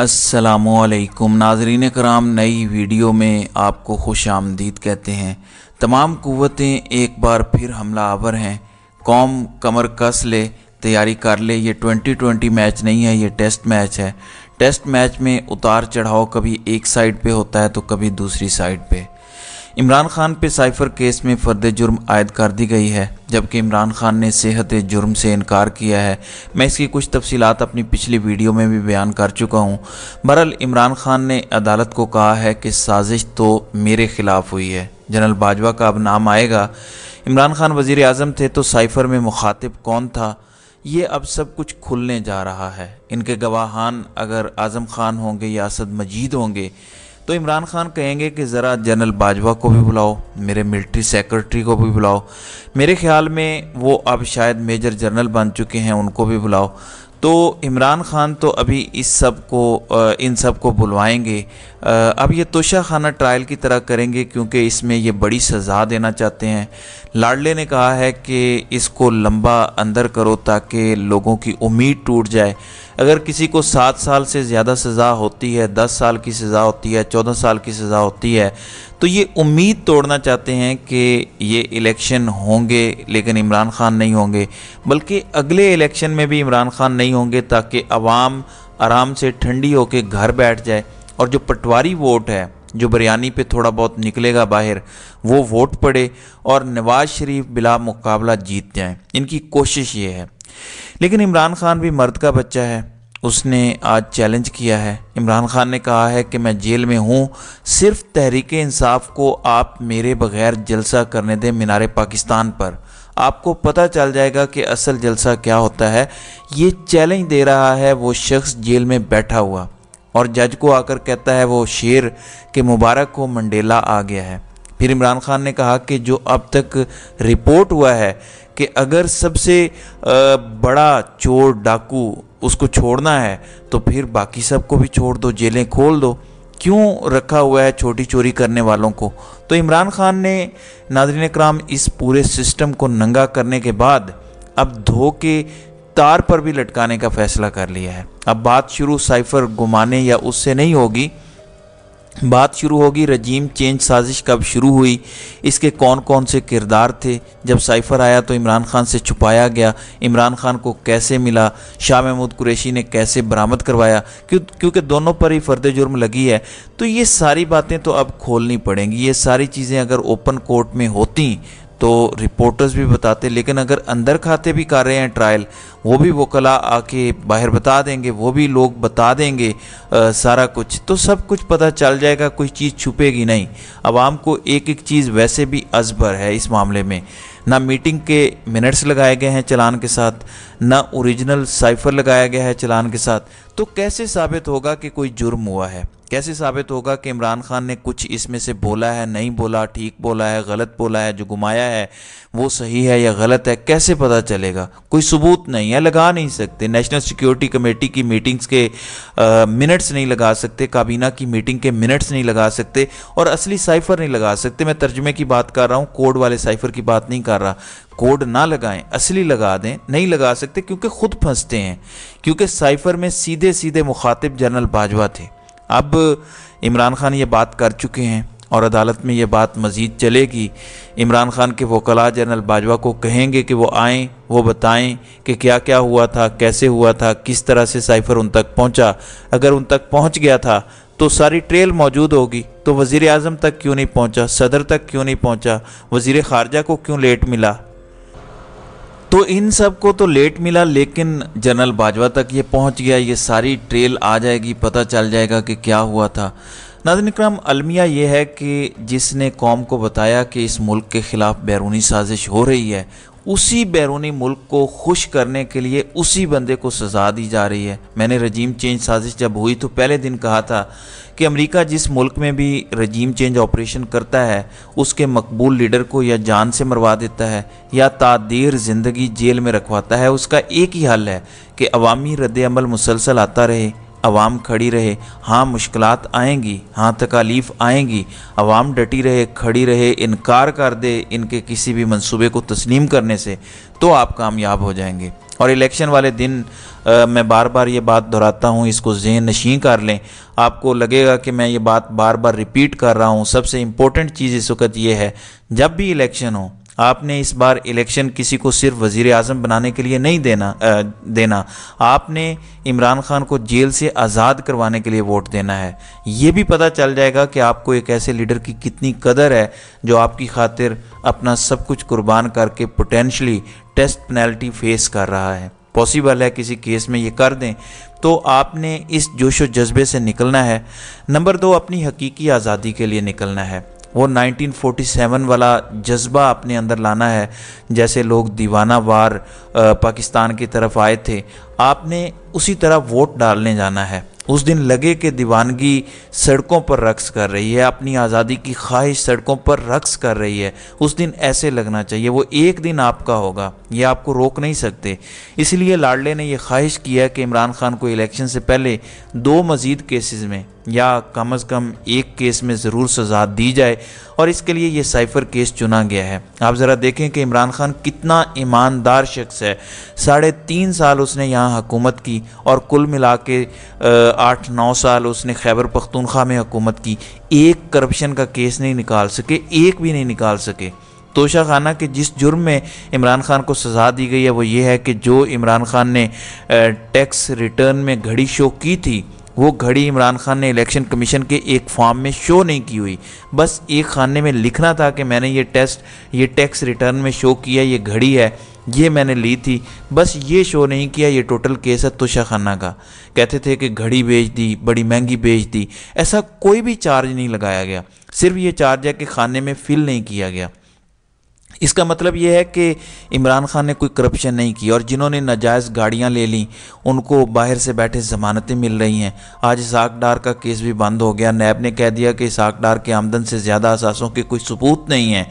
असलकुम नाजरीन कराम नई वीडियो में आपको खुश आमदीद कहते हैं तमाम क़वतें एक बार फिर हमला आवर हैं कौम कमर कस ले तैयारी कर ले ये 2020 मैच नहीं है ये टेस्ट मैच है टेस्ट मैच में उतार चढ़ाव कभी एक साइड पे होता है तो कभी दूसरी साइड पे इमरान खान पे साइफर केस में फर्द जुर्म आयद कर दी गई है जबकि इमरान खान ने सेहत जुर्म से इनकार किया है मैं इसकी कुछ तफसी अपनी पिछली वीडियो में भी बयान कर चुका हूँ बहरल इमरान खान ने अदालत को कहा है कि साजिश तो मेरे खिलाफ हुई है जनरल बाजवा का अब नाम आएगा इमरान खान वजीर अजम थे तो साइफर में मुखातिब कौन था ये अब सब कुछ खुलने जा रहा है इनके गवाहान अगर आज़म खान होंगे या असद मजीद होंगे तो इमरान खान कहेंगे कि ज़रा जनरल बाजवा को भी बुलाओ मेरे मिलिट्री सेक्रेटरी को भी बुलाओ मेरे ख्याल में वो अब शायद मेजर जनरल बन चुके हैं उनको भी बुलाओ तो इमरान खान तो अभी इस सब को इन सब को बुलवाएंगे अब ये तोशा खाना ट्रायल की तरह करेंगे क्योंकि इसमें ये बड़ी सज़ा देना चाहते हैं लाडले ने कहा है कि इसको लंबा अंदर करो ताकि लोगों की उम्मीद टूट जाए अगर किसी को सात साल से ज़्यादा सज़ा होती है दस साल की सज़ा होती है चौदह साल की सज़ा होती है तो ये उम्मीद तोड़ना चाहते हैं कि ये इलेक्शन होंगे लेकिन इमरान ख़ान नहीं होंगे बल्कि अगले इलेक्शन में भी इमरान ख़ान नहीं होंगे ताकि आवाम आराम से ठंडी होकर घर बैठ जाए और जो पटवारी वोट है जो बिरयानी पे थोड़ा बहुत निकलेगा बाहर वो वोट पड़े और नवाज़ शरीफ बिला मुकाबला जीत जाएं इनकी कोशिश ये है लेकिन इमरान खान भी मर्द का बच्चा है उसने आज चैलेंज किया है इमरान खान ने कहा है कि मैं जेल में हूँ सिर्फ तहरीक इंसाफ को आप मेरे बगैर जलसा करने दें मीनार पाकिस्तान पर आपको पता चल जाएगा कि असल जलसा क्या होता है ये चैलेंज दे रहा है वो शख्स जेल में बैठा हुआ और जज को आकर कहता है वो शेर के मुबारक को मंडेला आ गया है फिर इमरान खान ने कहा कि जो अब तक रिपोर्ट हुआ है कि अगर सबसे बड़ा चोर डाकू उसको छोड़ना है तो फिर बाकी सब को भी छोड़ दो जेलें खोल दो क्यों रखा हुआ है छोटी चोरी करने वालों को तो इमरान खान ने नादरीन कराम इस पूरे सिस्टम को नंगा करने के बाद अब धो के तार पर भी लटकाने का फैसला कर लिया है अब बात शुरू साइफर घुमाने या उससे नहीं होगी बात शुरू होगी रजीम चेंज साजिश कब शुरू हुई इसके कौन कौन से किरदार थे जब साइफर आया तो इमरान खान से छुपाया गया इमरान खान को कैसे मिला शाह महमूद कुरैशी ने कैसे बरामद करवाया क्यों क्योंकि दोनों पर ही फर्द जुर्म लगी है तो ये सारी बातें तो अब खोलनी पड़ेंगी ये सारी चीज़ें अगर ओपन कोर्ट में होती तो रिपोर्टर्स भी बताते लेकिन अगर अंदर खाते भी कर रहे हैं ट्रायल वो भी वो कला आके बाहर बता देंगे वो भी लोग बता देंगे आ, सारा कुछ तो सब कुछ पता चल जाएगा कोई चीज़ छुपेगी नहीं आवाम को एक एक चीज़ वैसे भी अजबर है इस मामले में ना मीटिंग के मिनट्स लगाए गए हैं चलान के साथ ना ओरिजिनल साइफर लगाया गया है चलान के साथ तो कैसे साबित होगा कि कोई जुर्म हुआ है कैसे साबित होगा कि इमरान खान ने कुछ इसमें से बोला है नहीं बोला ठीक बोला है गलत बोला है जो घुमाया है वो सही है या गलत है कैसे पता चलेगा कोई सबूत नहीं है लगा नहीं सकते नेशनल सिक्योरिटी कमेटी की मीटिंग्स के मिनट्स नहीं लगा सकते काबीना की मीटिंग के मिनट्स नहीं लगा सकते और असली साइफर नहीं लगा सकते मैं तर्जमे की बात कर रहा हूँ कोड वाले साइफर की बात नहीं कर रहा कोड ना लगाएं असली लगा दें नहीं लगा सकते क्योंकि खुद फंसते हैं क्योंकि साइफर में सीधे सीधे मुखातिब जनरल बाजवा थे अब इमरान खान ये बात कर चुके हैं और अदालत में ये बात मज़ीद चलेगी इमरान खान के वकला जनरल बाजवा को कहेंगे कि वो आएँ वो बताएं कि क्या क्या हुआ था कैसे हुआ था किस तरह से साइफ़र उन तक पहुंचा अगर उन तक पहुंच गया था तो सारी ट्रेल मौजूद होगी तो वज़ी अजम तक क्यों नहीं पहुंचा सदर तक क्यों नहीं पहुंचा वज़ी ख़ारजा को क्यों लेट मिला तो इन सब को तो लेट मिला लेकिन जनरल बाजवा तक ये पहुंच गया ये सारी ट्रेल आ जाएगी पता चल जाएगा कि क्या हुआ था नाजन इक्रम अलमिया ये है कि जिसने कौम को बताया कि इस मुल्क के ख़िलाफ़ बैरूनी साजिश हो रही है उसी बैरूनी मुल्क को खुश करने के लिए उसी बंदे को सज़ा दी जा रही है मैंने रजीम चेंज साजिश जब हुई तो पहले दिन कहा था कि अमेरिका जिस मुल्क में भी रजीम चेंज ऑपरेशन करता है उसके मकबूल लीडर को या जान से मरवा देता है या तादीर ज़िंदगी जेल में रखवाता है उसका एक ही हल है कि अवामी रद्द अमल मुसलसल आता रहे अवाम खड़ी रहे हाँ मुश्किल आएंगी हाँ तकालीफ आएंगी अवाम डटी रहे खड़ी रहे इनकार कर दे इनके किसी भी मंसूबे को तस्लीम करने से तो आप कामयाब हो जाएंगे और इलेक्शन वाले दिन आ, मैं बार बार ये बात दोहराता हूँ इसको जहन नशीं कर लें आपको लगेगा कि मैं ये बात बार बार रिपीट कर रहा हूँ सबसे इम्पोर्टेंट चीज़ इस वक्त ये है जब भी इलेक्शन हो आपने इस बार इलेक्शन किसी को सिर्फ वजीर अजम बनाने के लिए नहीं देना आ, देना आपने इमरान खान को जेल से आज़ाद करवाने के लिए वोट देना है ये भी पता चल जाएगा कि आपको एक ऐसे लीडर की कितनी कदर है जो आपकी खातिर अपना सब कुछ कुर्बान करके पोटेंशली टेस्ट पेनल्टी फेस कर रहा है पॉसिबल है किसी केस में ये कर दें तो आपने इस जोश जज्बे से निकलना है नंबर दो अपनी हकीकी आज़ादी के लिए निकलना है वो 1947 वाला जज्बा अपने अंदर लाना है जैसे लोग दीवाना वार पाकिस्तान की तरफ आए थे आपने उसी तरह वोट डालने जाना है उस दिन लगे कि दीवानगी सड़कों पर रक्स कर रही है अपनी आज़ादी की ख्वाहिश सड़कों पर रक्स कर रही है उस दिन ऐसे लगना चाहिए वो एक दिन आपका होगा ये आपको रोक नहीं सकते इसलिए लाडले ने यह ख्वाहिश किया कि इमरान खान को इलेक्शन से पहले दो मज़ीद केसेस में या कम अज़ कम एक केस में ज़रूर सजा दी जाए और इसके लिए ये साइफर केस चुना गया है आप ज़रा देखें कि इमरान खान कितना ईमानदार शख्स है साढ़े तीन साल उसने यहाँ हुकूमत की और कुल मिला के आठ नौ साल उसने खैबर पख्तूनख्वा में हुकूमत की एक करप्शन का केस नहीं निकाल सके एक भी नहीं निकाल सके तोशा खाना के जिस जुर्म में इमरान खान को सज़ा दी गई है वो ये है कि जो इमरान खान ने टैक्स रिटर्न में घड़ी शो की थी वो घड़ी इमरान खान ने इलेक्शन कमीशन के एक फॉर्म में शो नहीं की हुई बस एक खाने में लिखना था कि मैंने ये टेस्ट ये टैक्स रिटर्न में शो किया ये घड़ी है ये मैंने ली थी बस ये शो नहीं किया ये टोटल केस है तुषा खाना का कहते थे कि घड़ी बेच दी बड़ी महंगी बेच दी ऐसा कोई भी चार्ज नहीं लगाया गया सिर्फ ये चार्ज है कि खाने में फिल नहीं किया गया इसका मतलब यह है कि इमरान खान ने कोई करप्शन नहीं की और जिन्होंने नाजायज़ गाड़ियां ले ली उनको बाहर से बैठे ज़मानतें मिल रही हैं आज इसाक डार का केस भी बंद हो गया नैब ने कह दिया कि इसाक डार के आमदन से ज़्यादा असासों के कोई सबूत नहीं है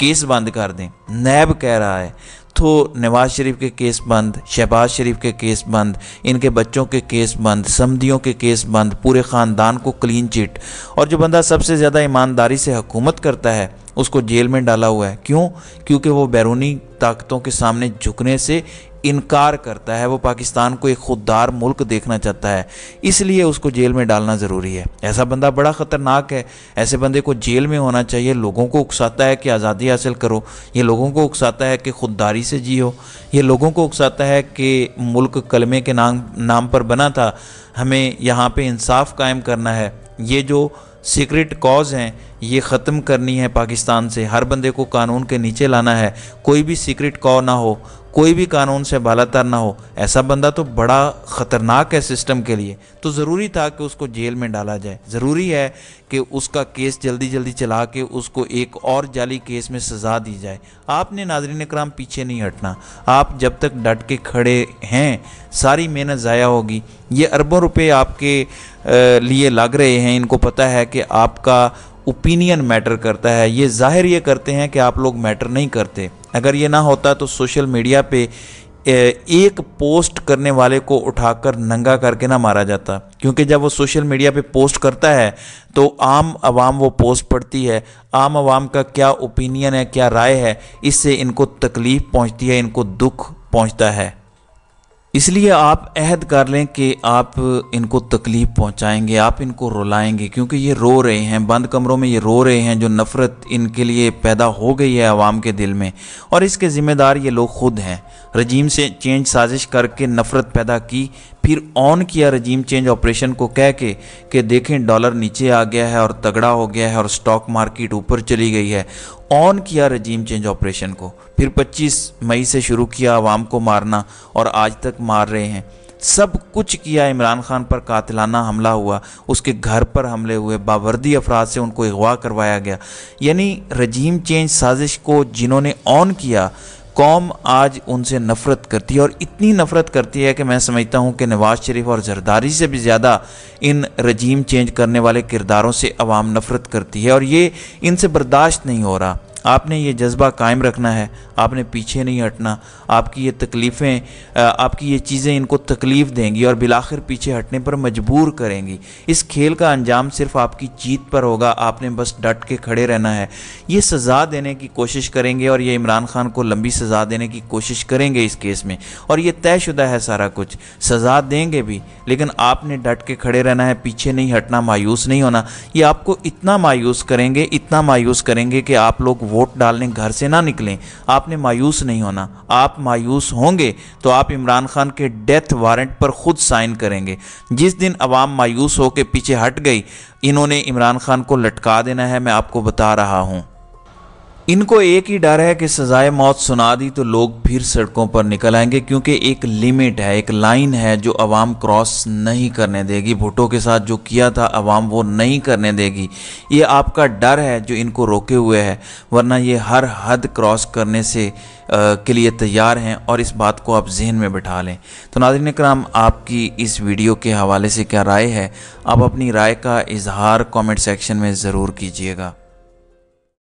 केस बंद कर दें नैब कह रहा है तो नवाज शरीफ के केस बंद शहबाज शरीफ के केस बंद इनके बच्चों के केस बंद समदियों के केस बंद पूरे ख़ानदान को क्लीन चिट और जो बंदा सबसे ज़्यादा ईमानदारी से हुकूमत करता है उसको जेल में डाला हुआ है क्यों क्योंकि वो बैरूनी ताकतों के सामने झुकने से इनकार करता है वो पाकिस्तान को एक खुददार मुल्क देखना चाहता है इसलिए उसको जेल में डालना ज़रूरी है ऐसा बंदा बड़ा ख़तरनाक है ऐसे बंदे को जेल में होना चाहिए लोगों को उकसाता है कि आज़ादी हासिल करो ये लोगों को उकसाता है कि खुददारी से जियो ये लोगों को उकसाता है कि मुल्क कलमे के नाम नाम पर बना था हमें यहाँ पर इंसाफ कायम करना है ये जो सीक्रेट कॉज हैं ये ख़त्म करनी है पाकिस्तान से हर बंदे को कानून के नीचे लाना है कोई भी सीक्रेट कॉ ना हो कोई भी कानून से बालातर ना हो ऐसा बंदा तो बड़ा ख़तरनाक है सिस्टम के लिए तो ज़रूरी था कि उसको जेल में डाला जाए ज़रूरी है कि उसका केस जल्दी जल्दी चला के उसको एक और जाली केस में सज़ा दी जाए आपने नाजरीन कराम पीछे नहीं हटना आप जब तक डट के खड़े हैं सारी मेहनत ज़ाया होगी ये अरबों रुपये आपके लिए लग रहे हैं इनको पता है कि आपका ओपिनियन मैटर करता है ये जाहिर ये करते हैं कि आप लोग मैटर नहीं करते अगर ये ना होता तो सोशल मीडिया पे एक पोस्ट करने वाले को उठाकर नंगा करके ना मारा जाता क्योंकि जब वो सोशल मीडिया पे पोस्ट करता है तो आम आवाम वो पोस्ट पढ़ती है आम आवाम का क्या ओपिनियन है क्या राय है इससे इनको तकलीफ़ पहुंचती है इनको दुख पहुंचता है इसलिए आप अहद कर लें कि आप इनको तकलीफ़ पहुंचाएंगे आप इनको रुलाएंगे क्योंकि ये रो रहे हैं बंद कमरों में ये रो रहे हैं जो नफ़रत इनके लिए पैदा हो गई है आवाम के दिल में और इसके ज़िम्मेदार ये लोग खुद हैं रजीम से चेंज साजिश करके नफ़रत पैदा की फिर ऑन किया रजीम चेंज ऑपरेशन को कह के कि देखें डॉलर नीचे आ गया है और तगड़ा हो गया है और स्टॉक मार्केट ऊपर चली गई है ऑन किया रजीम चेंज ऑपरेशन को फिर 25 मई से शुरू किया आवाम को मारना और आज तक मार रहे हैं सब कुछ किया इमरान खान पर कातिलाना हमला हुआ उसके घर पर हमले हुए बावर्दी अफराद से उनको अगवा करवाया गया यानी रजीम चेंज साजिश को जिन्होंने ऑन किया कौम आज उनसे नफ़रत करती है और इतनी नफ़रत करती है कि मैं समझता हूँ कि नवाज़ शरीफ और जरदारी से भी ज़्यादा इन रजीम चेंज करने वाले किरदारों से अवाम नफ़रत करती है और ये इनसे बर्दाश्त नहीं हो रहा आपने ये जज्बा कायम रखना है आपने पीछे नहीं हटना आपकी ये तकलीफ़ें आपकी ये चीज़ें इनको तकलीफ़ देंगी और बिलाखिर पीछे हटने पर मजबूर करेंगी इस खेल का अंजाम सिर्फ आपकी जीत पर होगा आपने बस डट के खड़े रहना है ये सज़ा देने की कोशिश करेंगे और ये इमरान खान को लंबी सज़ा देने की कोशिश करेंगे इस केस में और ये तयशुदा है सारा कुछ सज़ा देंगे भी लेकिन आपने डट के खड़े रहना है पीछे नहीं हटना मायूस नहीं होना ये आपको इतना मायूस करेंगे इतना मायूस करेंगे कि आप लोग वोट डालने घर से ना निकलें आपने मायूस नहीं होना आप मायूस होंगे तो आप इमरान खान के डेथ वारंट पर खुद साइन करेंगे जिस दिन अवाम मायूस होकर पीछे हट गई इन्होंने इमरान खान को लटका देना है मैं आपको बता रहा हूँ इनको एक ही डर है कि सजाए मौत सुना दी तो लोग फिर सड़कों पर निकल आएंगे क्योंकि एक लिमिट है एक लाइन है जो अवाम क्रॉस नहीं करने देगी भुट्टो के साथ जो किया था अवाम वो नहीं करने देगी ये आपका डर है जो इनको रोके हुए है वरना ये हर हद क्रॉस करने से आ, के लिए तैयार हैं और इस बात को आप जहन में बैठा लें तो नाजरन कराम आपकी इस वीडियो के हवाले से क्या राय है आप अपनी राय का इजहार कॉमेंट सेक्शन में ज़रूर कीजिएगा